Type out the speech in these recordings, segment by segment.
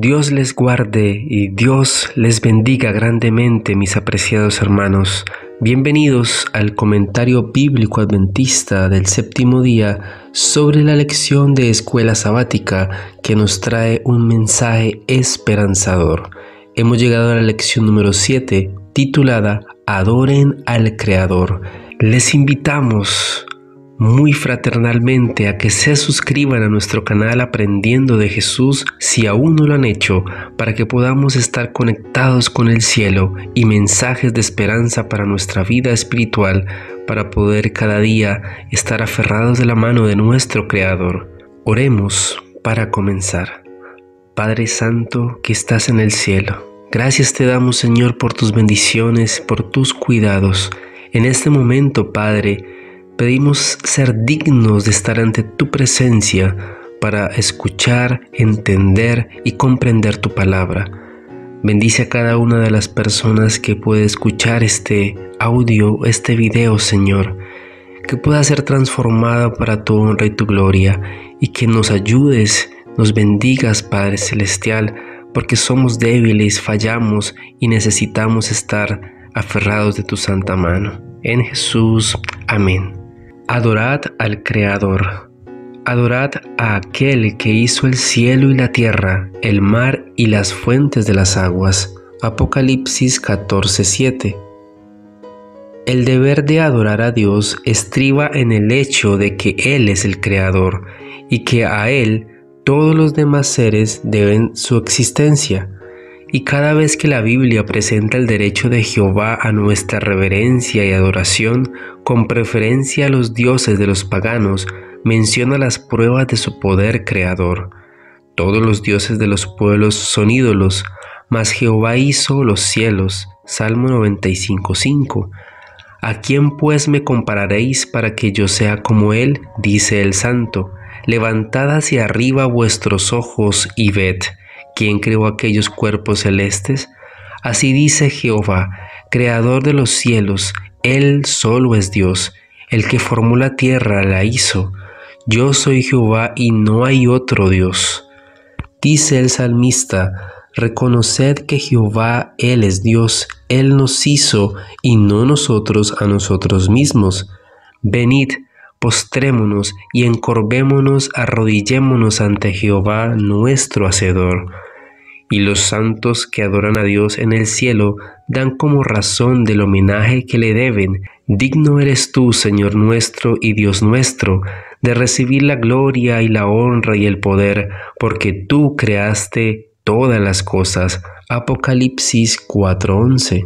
Dios les guarde y Dios les bendiga grandemente, mis apreciados hermanos. Bienvenidos al comentario bíblico adventista del séptimo día sobre la lección de escuela sabática que nos trae un mensaje esperanzador. Hemos llegado a la lección número 7, titulada Adoren al Creador. Les invitamos muy fraternalmente a que se suscriban a nuestro canal Aprendiendo de Jesús si aún no lo han hecho, para que podamos estar conectados con el cielo y mensajes de esperanza para nuestra vida espiritual, para poder cada día estar aferrados de la mano de nuestro Creador. Oremos para comenzar. Padre Santo que estás en el cielo, gracias te damos Señor por tus bendiciones, por tus cuidados. En este momento, Padre, Pedimos ser dignos de estar ante tu presencia para escuchar, entender y comprender tu palabra. Bendice a cada una de las personas que puede escuchar este audio, este video, Señor, que pueda ser transformada para tu honra y tu gloria, y que nos ayudes, nos bendigas, Padre Celestial, porque somos débiles, fallamos y necesitamos estar aferrados de tu santa mano. En Jesús, amén. Adorad al Creador. Adorad a aquel que hizo el cielo y la tierra, el mar y las fuentes de las aguas. Apocalipsis 14:7. El deber de adorar a Dios estriba en el hecho de que Él es el Creador y que a Él todos los demás seres deben su existencia. Y cada vez que la Biblia presenta el derecho de Jehová a nuestra reverencia y adoración, con preferencia a los dioses de los paganos, menciona las pruebas de su poder creador. Todos los dioses de los pueblos son ídolos, mas Jehová hizo los cielos. Salmo 95.5. ¿A quién pues me compararéis para que yo sea como él? dice el santo. Levantad hacia arriba vuestros ojos y ved. ¿Quién creó aquellos cuerpos celestes? Así dice Jehová, creador de los cielos, Él solo es Dios, el que formó la tierra la hizo. Yo soy Jehová y no hay otro Dios. Dice el salmista, reconoced que Jehová, Él es Dios, Él nos hizo y no nosotros a nosotros mismos. Venid, postrémonos y encorvémonos, arrodillémonos ante Jehová nuestro Hacedor y los santos que adoran a Dios en el cielo dan como razón del homenaje que le deben. Digno eres tú, Señor nuestro y Dios nuestro, de recibir la gloria y la honra y el poder, porque tú creaste todas las cosas. Apocalipsis 4:11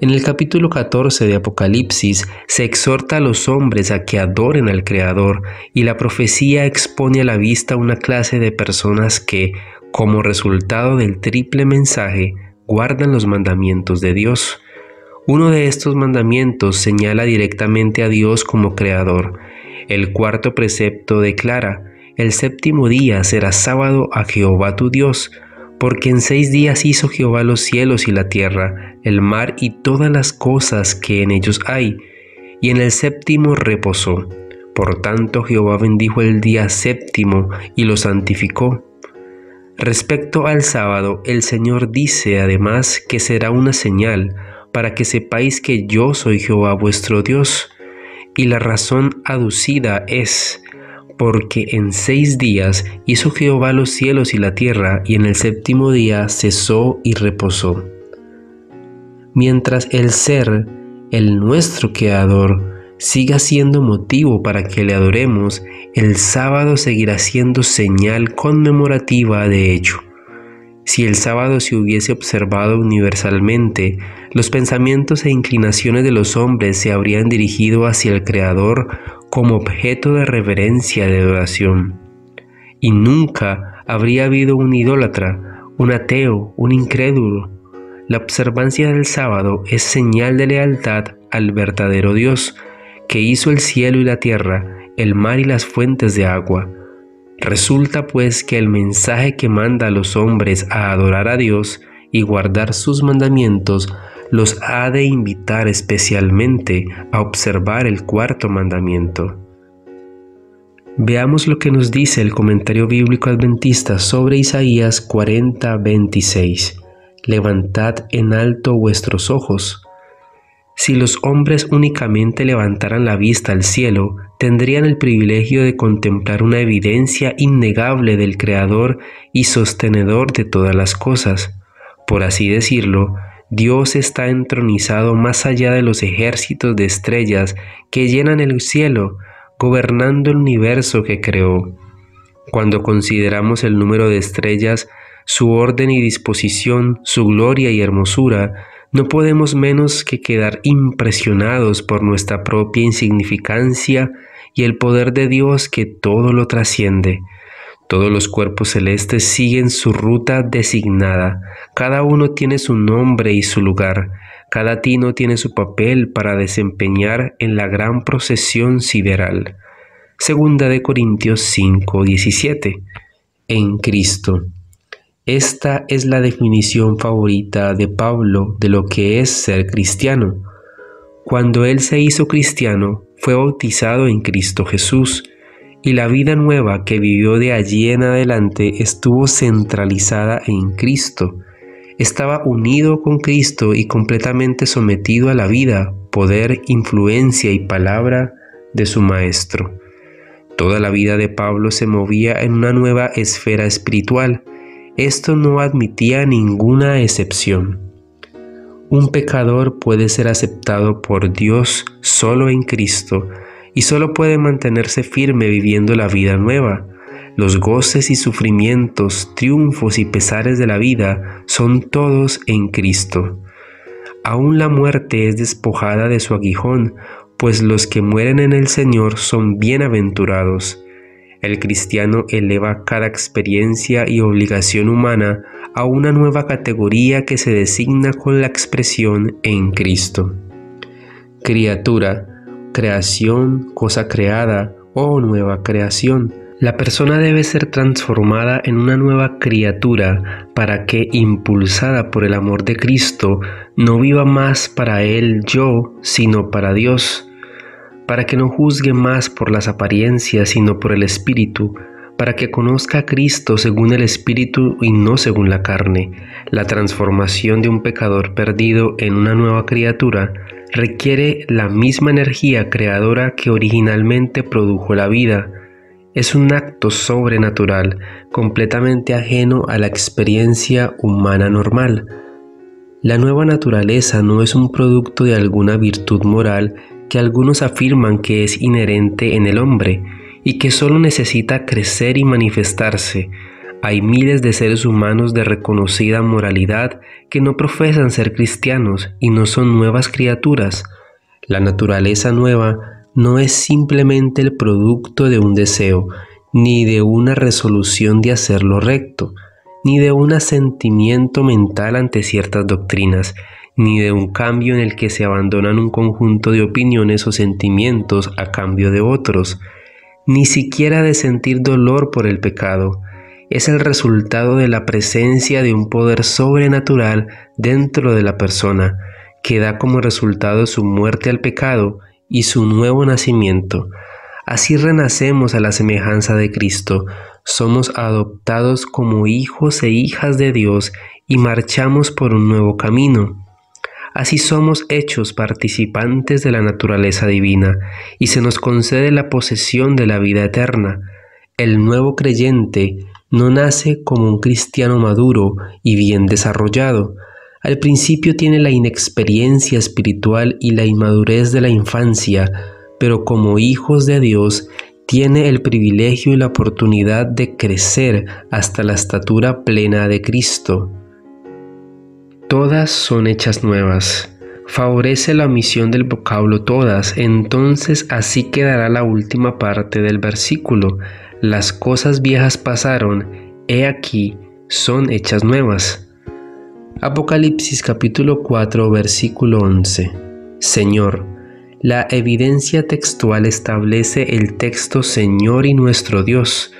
en el capítulo 14 de Apocalipsis se exhorta a los hombres a que adoren al Creador y la profecía expone a la vista una clase de personas que, como resultado del triple mensaje, guardan los mandamientos de Dios. Uno de estos mandamientos señala directamente a Dios como creador. El cuarto precepto declara, el séptimo día será sábado a Jehová tu Dios, porque en seis días hizo Jehová los cielos y la tierra, el mar y todas las cosas que en ellos hay, y en el séptimo reposó. Por tanto Jehová bendijo el día séptimo y lo santificó Respecto al sábado, el Señor dice además que será una señal para que sepáis que yo soy Jehová vuestro Dios. Y la razón aducida es, porque en seis días hizo Jehová los cielos y la tierra, y en el séptimo día cesó y reposó. Mientras el ser, el nuestro creador, siga siendo motivo para que le adoremos, el sábado seguirá siendo señal conmemorativa de hecho. Si el sábado se hubiese observado universalmente, los pensamientos e inclinaciones de los hombres se habrían dirigido hacia el Creador como objeto de reverencia de adoración. Y nunca habría habido un idólatra, un ateo, un incrédulo. La observancia del sábado es señal de lealtad al verdadero Dios, que hizo el cielo y la tierra, el mar y las fuentes de agua. Resulta pues que el mensaje que manda a los hombres a adorar a Dios y guardar sus mandamientos los ha de invitar especialmente a observar el cuarto mandamiento. Veamos lo que nos dice el comentario bíblico adventista sobre Isaías 40:26. Levantad en alto vuestros ojos si los hombres únicamente levantaran la vista al cielo, tendrían el privilegio de contemplar una evidencia innegable del Creador y sostenedor de todas las cosas. Por así decirlo, Dios está entronizado más allá de los ejércitos de estrellas que llenan el cielo, gobernando el universo que creó. Cuando consideramos el número de estrellas, su orden y disposición, su gloria y hermosura, no podemos menos que quedar impresionados por nuestra propia insignificancia y el poder de Dios que todo lo trasciende. Todos los cuerpos celestes siguen su ruta designada, cada uno tiene su nombre y su lugar, cada tino tiene su papel para desempeñar en la gran procesión sideral. Segunda de Corintios 5:17. En Cristo. Esta es la definición favorita de Pablo de lo que es ser cristiano. Cuando él se hizo cristiano, fue bautizado en Cristo Jesús, y la vida nueva que vivió de allí en adelante estuvo centralizada en Cristo. Estaba unido con Cristo y completamente sometido a la vida, poder, influencia y palabra de su Maestro. Toda la vida de Pablo se movía en una nueva esfera espiritual, esto no admitía ninguna excepción. Un pecador puede ser aceptado por Dios solo en Cristo y solo puede mantenerse firme viviendo la vida nueva. Los goces y sufrimientos, triunfos y pesares de la vida son todos en Cristo. Aún la muerte es despojada de su aguijón, pues los que mueren en el Señor son bienaventurados. El cristiano eleva cada experiencia y obligación humana a una nueva categoría que se designa con la expresión en Cristo. Criatura, creación, cosa creada o nueva creación. La persona debe ser transformada en una nueva criatura para que, impulsada por el amor de Cristo, no viva más para él yo, sino para Dios para que no juzgue más por las apariencias, sino por el Espíritu, para que conozca a Cristo según el Espíritu y no según la carne. La transformación de un pecador perdido en una nueva criatura requiere la misma energía creadora que originalmente produjo la vida. Es un acto sobrenatural, completamente ajeno a la experiencia humana normal. La nueva naturaleza no es un producto de alguna virtud moral, que algunos afirman que es inherente en el hombre y que solo necesita crecer y manifestarse. Hay miles de seres humanos de reconocida moralidad que no profesan ser cristianos y no son nuevas criaturas. La naturaleza nueva no es simplemente el producto de un deseo, ni de una resolución de hacer lo recto, ni de un asentimiento mental ante ciertas doctrinas, ni de un cambio en el que se abandonan un conjunto de opiniones o sentimientos a cambio de otros, ni siquiera de sentir dolor por el pecado. Es el resultado de la presencia de un poder sobrenatural dentro de la persona, que da como resultado su muerte al pecado y su nuevo nacimiento. Así renacemos a la semejanza de Cristo, somos adoptados como hijos e hijas de Dios y marchamos por un nuevo camino. Así somos hechos participantes de la naturaleza divina y se nos concede la posesión de la vida eterna. El nuevo creyente no nace como un cristiano maduro y bien desarrollado. Al principio tiene la inexperiencia espiritual y la inmadurez de la infancia, pero como hijos de Dios tiene el privilegio y la oportunidad de crecer hasta la estatura plena de Cristo todas son hechas nuevas. Favorece la omisión del vocablo todas, entonces así quedará la última parte del versículo. Las cosas viejas pasaron, he aquí, son hechas nuevas. Apocalipsis capítulo 4 versículo 11. Señor, la evidencia textual establece el texto Señor y nuestro Dios,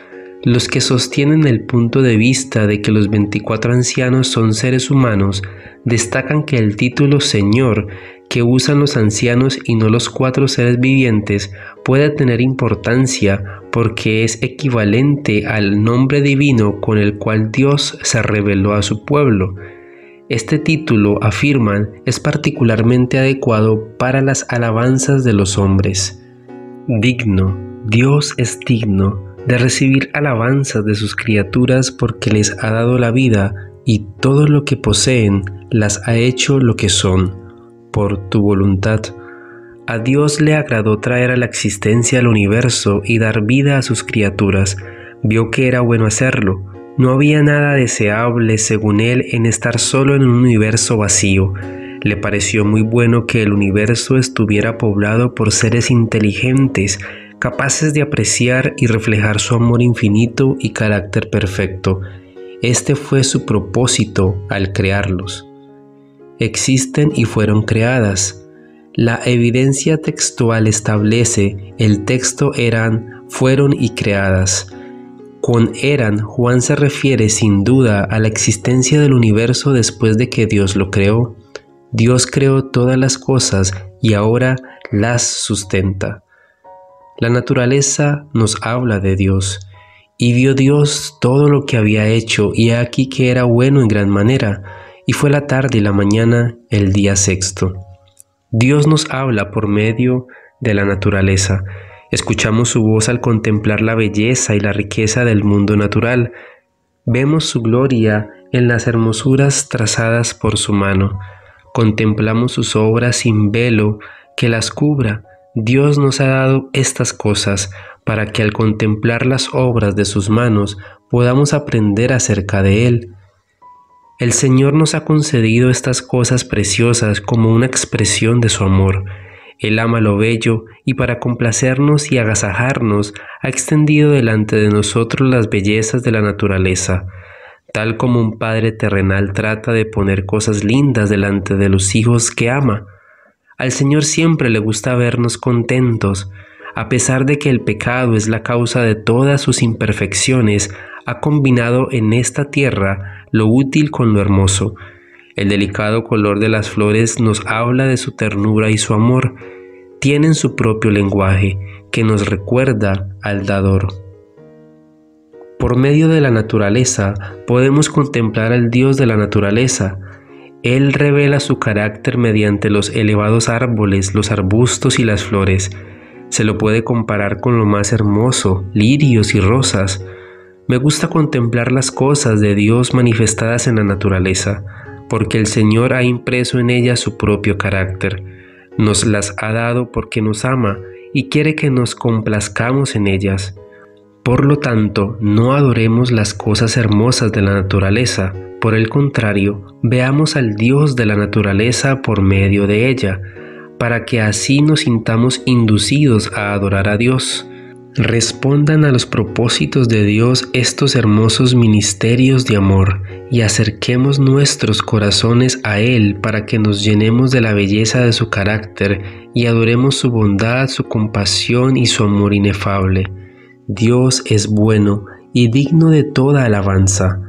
los que sostienen el punto de vista de que los 24 ancianos son seres humanos destacan que el título Señor que usan los ancianos y no los cuatro seres vivientes puede tener importancia porque es equivalente al nombre divino con el cual Dios se reveló a su pueblo. Este título, afirman, es particularmente adecuado para las alabanzas de los hombres. Digno, Dios es digno de recibir alabanzas de sus criaturas porque les ha dado la vida y todo lo que poseen las ha hecho lo que son, por tu voluntad. A Dios le agradó traer a la existencia al universo y dar vida a sus criaturas. Vio que era bueno hacerlo. No había nada deseable, según él, en estar solo en un universo vacío. Le pareció muy bueno que el universo estuviera poblado por seres inteligentes capaces de apreciar y reflejar su amor infinito y carácter perfecto. Este fue su propósito al crearlos. Existen y fueron creadas. La evidencia textual establece el texto eran, fueron y creadas. Con eran, Juan se refiere sin duda a la existencia del universo después de que Dios lo creó. Dios creó todas las cosas y ahora las sustenta. La naturaleza nos habla de Dios. Y vio Dios todo lo que había hecho, y aquí que era bueno en gran manera, y fue la tarde y la mañana el día sexto. Dios nos habla por medio de la naturaleza. Escuchamos su voz al contemplar la belleza y la riqueza del mundo natural. Vemos su gloria en las hermosuras trazadas por su mano. Contemplamos sus obras sin velo que las cubra Dios nos ha dado estas cosas para que al contemplar las obras de sus manos podamos aprender acerca de Él. El Señor nos ha concedido estas cosas preciosas como una expresión de su amor. Él ama lo bello y para complacernos y agasajarnos ha extendido delante de nosotros las bellezas de la naturaleza, tal como un padre terrenal trata de poner cosas lindas delante de los hijos que ama. Al Señor siempre le gusta vernos contentos. A pesar de que el pecado es la causa de todas sus imperfecciones, ha combinado en esta tierra lo útil con lo hermoso. El delicado color de las flores nos habla de su ternura y su amor. Tienen su propio lenguaje que nos recuerda al dador. Por medio de la naturaleza podemos contemplar al Dios de la naturaleza, él revela su carácter mediante los elevados árboles, los arbustos y las flores. Se lo puede comparar con lo más hermoso, lirios y rosas. Me gusta contemplar las cosas de Dios manifestadas en la naturaleza, porque el Señor ha impreso en ellas su propio carácter. Nos las ha dado porque nos ama y quiere que nos complazcamos en ellas. Por lo tanto, no adoremos las cosas hermosas de la naturaleza, por el contrario, veamos al Dios de la naturaleza por medio de ella, para que así nos sintamos inducidos a adorar a Dios. Respondan a los propósitos de Dios estos hermosos ministerios de amor y acerquemos nuestros corazones a Él para que nos llenemos de la belleza de su carácter y adoremos su bondad, su compasión y su amor inefable. Dios es bueno y digno de toda alabanza.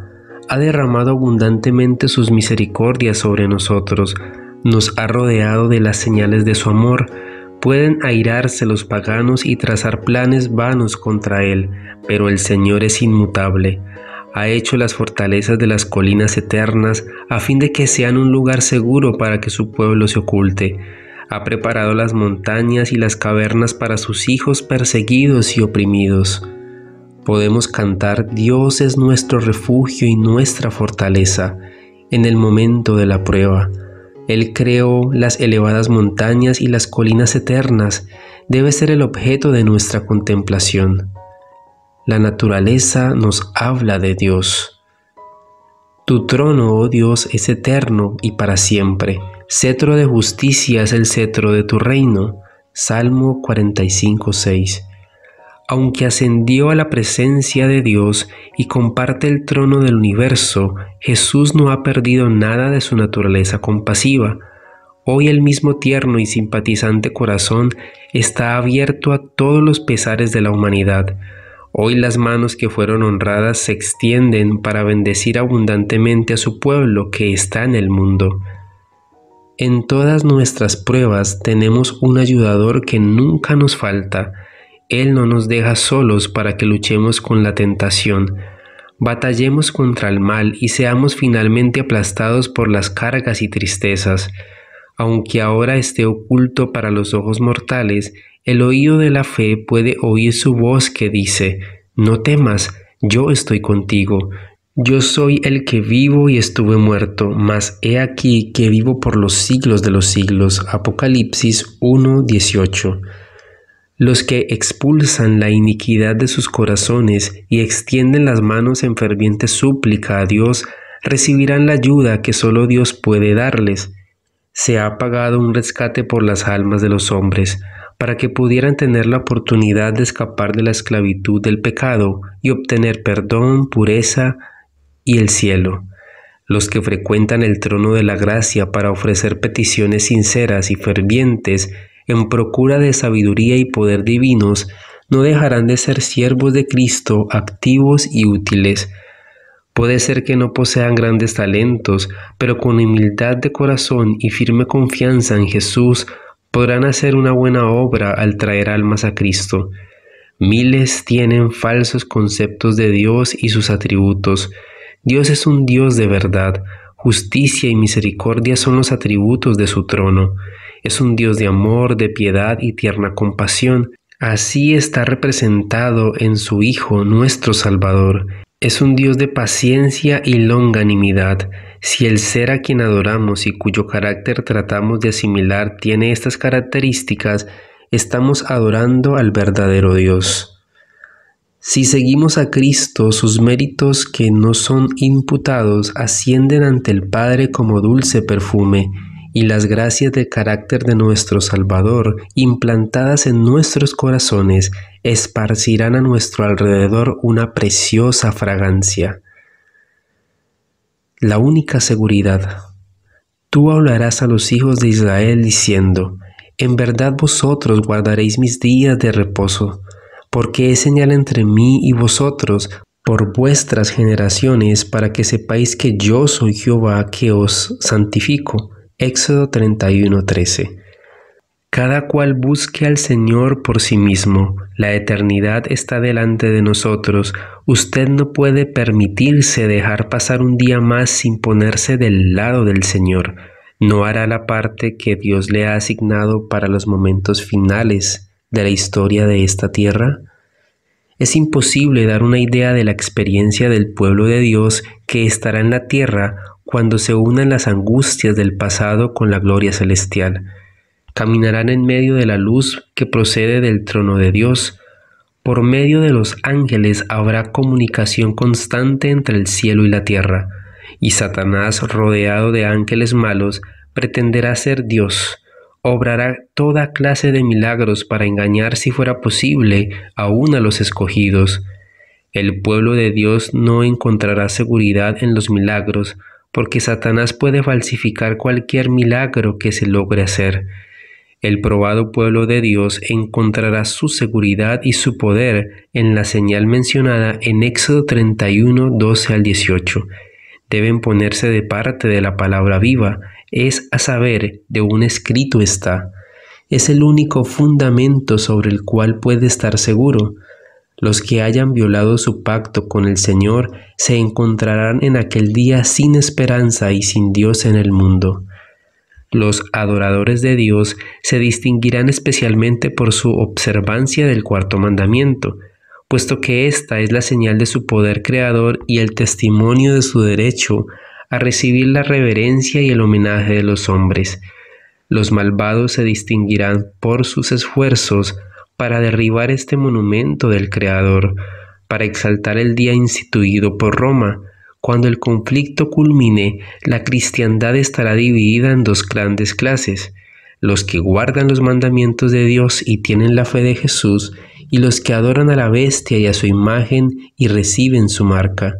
Ha derramado abundantemente sus misericordias sobre nosotros, nos ha rodeado de las señales de su amor. Pueden airarse los paganos y trazar planes vanos contra él, pero el Señor es inmutable. Ha hecho las fortalezas de las colinas eternas a fin de que sean un lugar seguro para que su pueblo se oculte ha preparado las montañas y las cavernas para sus hijos perseguidos y oprimidos. Podemos cantar Dios es nuestro refugio y nuestra fortaleza en el momento de la prueba. Él creó las elevadas montañas y las colinas eternas, debe ser el objeto de nuestra contemplación. La naturaleza nos habla de Dios. Tu trono, oh Dios, es eterno y para siempre. Cetro de justicia es el cetro de tu reino. Salmo 45.6. Aunque ascendió a la presencia de Dios y comparte el trono del universo, Jesús no ha perdido nada de su naturaleza compasiva. Hoy el mismo tierno y simpatizante corazón está abierto a todos los pesares de la humanidad Hoy las manos que fueron honradas se extienden para bendecir abundantemente a su pueblo que está en el mundo. En todas nuestras pruebas tenemos un ayudador que nunca nos falta. Él no nos deja solos para que luchemos con la tentación, batallemos contra el mal y seamos finalmente aplastados por las cargas y tristezas. Aunque ahora esté oculto para los ojos mortales, el oído de la fe puede oír su voz que dice, no temas, yo estoy contigo. Yo soy el que vivo y estuve muerto, mas he aquí que vivo por los siglos de los siglos. Apocalipsis 1:18. Los que expulsan la iniquidad de sus corazones y extienden las manos en ferviente súplica a Dios, recibirán la ayuda que solo Dios puede darles. Se ha pagado un rescate por las almas de los hombres para que pudieran tener la oportunidad de escapar de la esclavitud del pecado y obtener perdón, pureza y el cielo. Los que frecuentan el trono de la gracia para ofrecer peticiones sinceras y fervientes en procura de sabiduría y poder divinos, no dejarán de ser siervos de Cristo activos y útiles. Puede ser que no posean grandes talentos, pero con humildad de corazón y firme confianza en Jesús podrán hacer una buena obra al traer almas a Cristo. Miles tienen falsos conceptos de Dios y sus atributos. Dios es un Dios de verdad. Justicia y misericordia son los atributos de su trono. Es un Dios de amor, de piedad y tierna compasión. Así está representado en su Hijo, nuestro Salvador. Es un Dios de paciencia y longanimidad. Si el ser a quien adoramos y cuyo carácter tratamos de asimilar tiene estas características, estamos adorando al verdadero Dios. Si seguimos a Cristo, sus méritos que no son imputados ascienden ante el Padre como dulce perfume y las gracias de carácter de nuestro Salvador, implantadas en nuestros corazones, esparcirán a nuestro alrededor una preciosa fragancia. La única seguridad. Tú hablarás a los hijos de Israel diciendo, En verdad vosotros guardaréis mis días de reposo, porque es señal entre mí y vosotros, por vuestras generaciones, para que sepáis que yo soy Jehová que os santifico Éxodo 31:13. Cada cual busque al Señor por sí mismo. La eternidad está delante de nosotros. Usted no puede permitirse dejar pasar un día más sin ponerse del lado del Señor. No hará la parte que Dios le ha asignado para los momentos finales de la historia de esta tierra. Es imposible dar una idea de la experiencia del pueblo de Dios que estará en la tierra cuando se unan las angustias del pasado con la gloria celestial. Caminarán en medio de la luz que procede del trono de Dios. Por medio de los ángeles habrá comunicación constante entre el cielo y la tierra, y Satanás, rodeado de ángeles malos, pretenderá ser Dios. Obrará toda clase de milagros para engañar, si fuera posible, aún a los escogidos. El pueblo de Dios no encontrará seguridad en los milagros, porque Satanás puede falsificar cualquier milagro que se logre hacer. El probado pueblo de Dios encontrará su seguridad y su poder en la señal mencionada en Éxodo 31, 12 al 18. Deben ponerse de parte de la palabra viva, es a saber, de un escrito está. Es el único fundamento sobre el cual puede estar seguro. Los que hayan violado su pacto con el Señor se encontrarán en aquel día sin esperanza y sin Dios en el mundo. Los adoradores de Dios se distinguirán especialmente por su observancia del cuarto mandamiento, puesto que esta es la señal de su poder creador y el testimonio de su derecho a recibir la reverencia y el homenaje de los hombres. Los malvados se distinguirán por sus esfuerzos, para derribar este monumento del Creador, para exaltar el día instituido por Roma. Cuando el conflicto culmine, la cristiandad estará dividida en dos grandes clases, los que guardan los mandamientos de Dios y tienen la fe de Jesús, y los que adoran a la bestia y a su imagen y reciben su marca.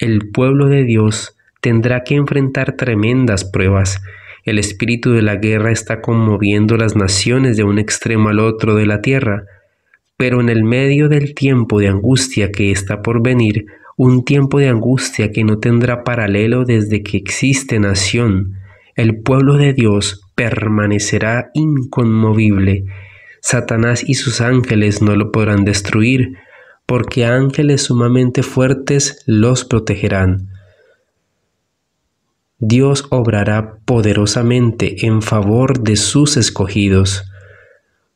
El pueblo de Dios tendrá que enfrentar tremendas pruebas, el espíritu de la guerra está conmoviendo las naciones de un extremo al otro de la tierra, pero en el medio del tiempo de angustia que está por venir, un tiempo de angustia que no tendrá paralelo desde que existe nación, el pueblo de Dios permanecerá inconmovible. Satanás y sus ángeles no lo podrán destruir, porque ángeles sumamente fuertes los protegerán. Dios obrará poderosamente en favor de sus escogidos.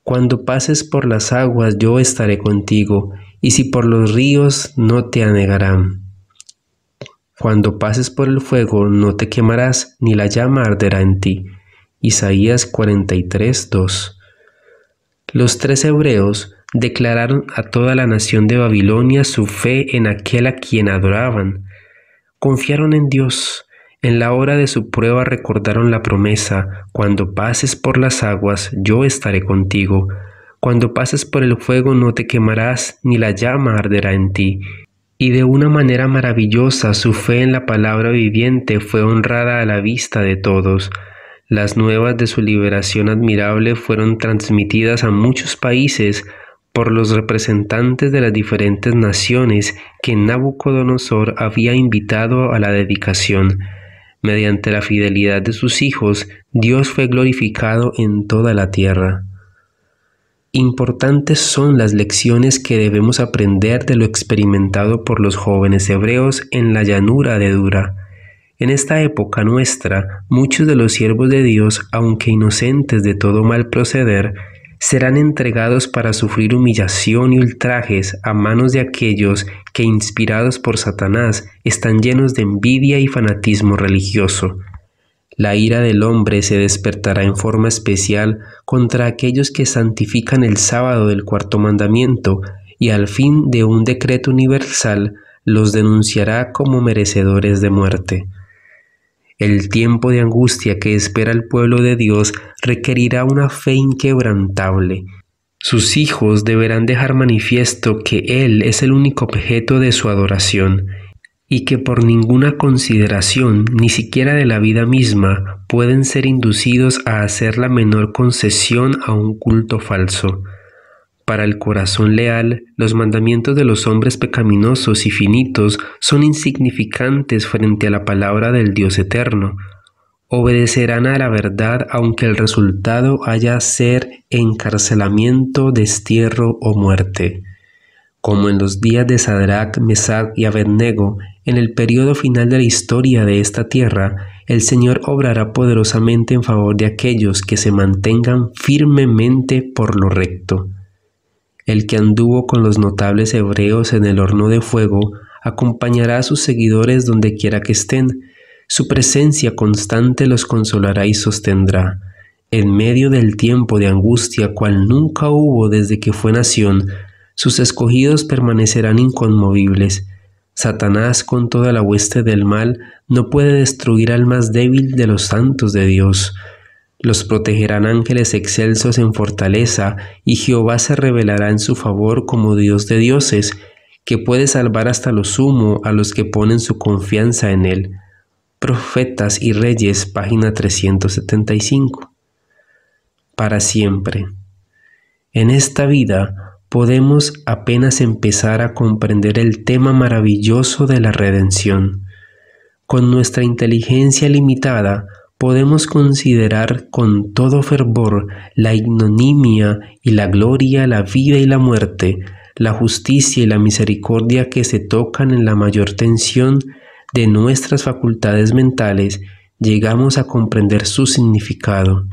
Cuando pases por las aguas yo estaré contigo, y si por los ríos no te anegarán. Cuando pases por el fuego no te quemarás, ni la llama arderá en ti. Isaías 43.2 Los tres hebreos declararon a toda la nación de Babilonia su fe en aquel a quien adoraban. Confiaron en Dios en la hora de su prueba recordaron la promesa, cuando pases por las aguas, yo estaré contigo. Cuando pases por el fuego no te quemarás, ni la llama arderá en ti. Y de una manera maravillosa su fe en la palabra viviente fue honrada a la vista de todos. Las nuevas de su liberación admirable fueron transmitidas a muchos países por los representantes de las diferentes naciones que Nabucodonosor había invitado a la dedicación. Mediante la fidelidad de sus hijos, Dios fue glorificado en toda la tierra. Importantes son las lecciones que debemos aprender de lo experimentado por los jóvenes hebreos en la llanura de Dura. En esta época nuestra, muchos de los siervos de Dios, aunque inocentes de todo mal proceder, serán entregados para sufrir humillación y ultrajes a manos de aquellos que, inspirados por Satanás, están llenos de envidia y fanatismo religioso. La ira del hombre se despertará en forma especial contra aquellos que santifican el sábado del cuarto mandamiento y al fin de un decreto universal los denunciará como merecedores de muerte. El tiempo de angustia que espera el pueblo de Dios requerirá una fe inquebrantable. Sus hijos deberán dejar manifiesto que Él es el único objeto de su adoración y que por ninguna consideración, ni siquiera de la vida misma, pueden ser inducidos a hacer la menor concesión a un culto falso. Para el corazón leal, los mandamientos de los hombres pecaminosos y finitos son insignificantes frente a la palabra del Dios eterno. Obedecerán a la verdad aunque el resultado haya ser encarcelamiento, destierro o muerte. Como en los días de Sadrach, Mesach y Abednego, en el periodo final de la historia de esta tierra, el Señor obrará poderosamente en favor de aquellos que se mantengan firmemente por lo recto. El que anduvo con los notables hebreos en el horno de fuego, acompañará a sus seguidores donde quiera que estén. Su presencia constante los consolará y sostendrá. En medio del tiempo de angustia cual nunca hubo desde que fue nación, sus escogidos permanecerán inconmovibles. Satanás con toda la hueste del mal no puede destruir al más débil de los santos de Dios. Los protegerán ángeles excelsos en fortaleza, y Jehová se revelará en su favor como Dios de dioses, que puede salvar hasta lo sumo a los que ponen su confianza en él. Profetas y Reyes, página 375. Para siempre. En esta vida podemos apenas empezar a comprender el tema maravilloso de la redención. Con nuestra inteligencia limitada, podemos considerar con todo fervor la ignominia y la gloria, la vida y la muerte, la justicia y la misericordia que se tocan en la mayor tensión de nuestras facultades mentales, llegamos a comprender su significado.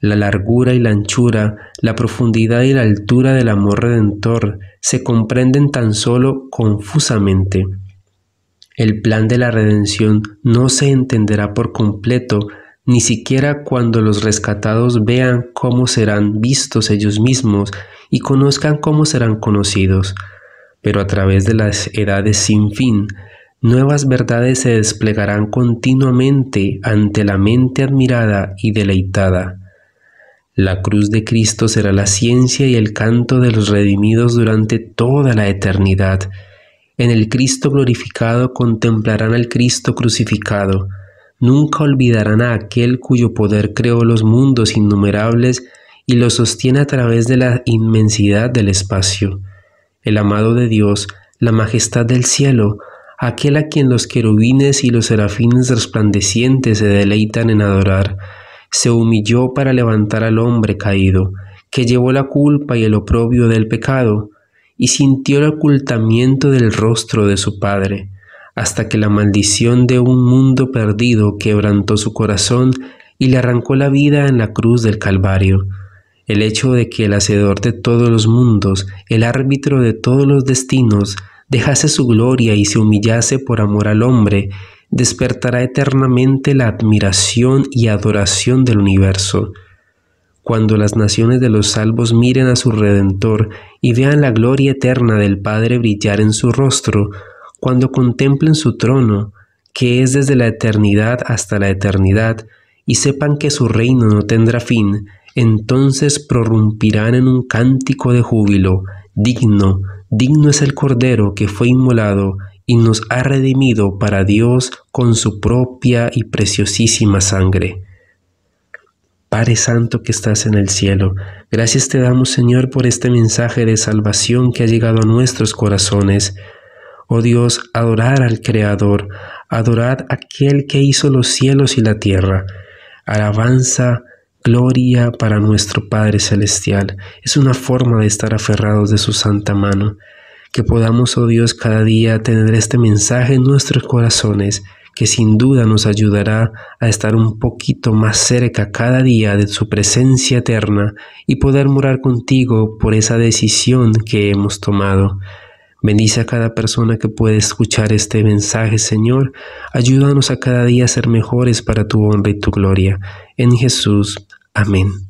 La largura y la anchura, la profundidad y la altura del amor redentor se comprenden tan solo confusamente. El plan de la redención no se entenderá por completo, ni siquiera cuando los rescatados vean cómo serán vistos ellos mismos y conozcan cómo serán conocidos. Pero a través de las edades sin fin, nuevas verdades se desplegarán continuamente ante la mente admirada y deleitada. La cruz de Cristo será la ciencia y el canto de los redimidos durante toda la eternidad en el Cristo glorificado contemplarán al Cristo crucificado. Nunca olvidarán a aquel cuyo poder creó los mundos innumerables y los sostiene a través de la inmensidad del espacio. El amado de Dios, la majestad del cielo, aquel a quien los querubines y los serafines resplandecientes se deleitan en adorar, se humilló para levantar al hombre caído, que llevó la culpa y el oprobio del pecado, y sintió el ocultamiento del rostro de su padre, hasta que la maldición de un mundo perdido quebrantó su corazón y le arrancó la vida en la cruz del Calvario. El hecho de que el Hacedor de todos los mundos, el árbitro de todos los destinos, dejase su gloria y se humillase por amor al hombre, despertará eternamente la admiración y adoración del universo cuando las naciones de los salvos miren a su Redentor y vean la gloria eterna del Padre brillar en su rostro, cuando contemplen su trono, que es desde la eternidad hasta la eternidad, y sepan que su reino no tendrá fin, entonces prorrumpirán en un cántico de júbilo, digno, digno es el Cordero que fue inmolado y nos ha redimido para Dios con su propia y preciosísima sangre. Padre Santo que estás en el cielo, gracias te damos Señor por este mensaje de salvación que ha llegado a nuestros corazones. Oh Dios, adorar al Creador, adorad aquel que hizo los cielos y la tierra. Alabanza, gloria para nuestro Padre Celestial. Es una forma de estar aferrados de su santa mano. Que podamos, oh Dios, cada día tener este mensaje en nuestros corazones que sin duda nos ayudará a estar un poquito más cerca cada día de su presencia eterna y poder morar contigo por esa decisión que hemos tomado. Bendice a cada persona que puede escuchar este mensaje, Señor. Ayúdanos a cada día a ser mejores para tu honra y tu gloria. En Jesús. Amén.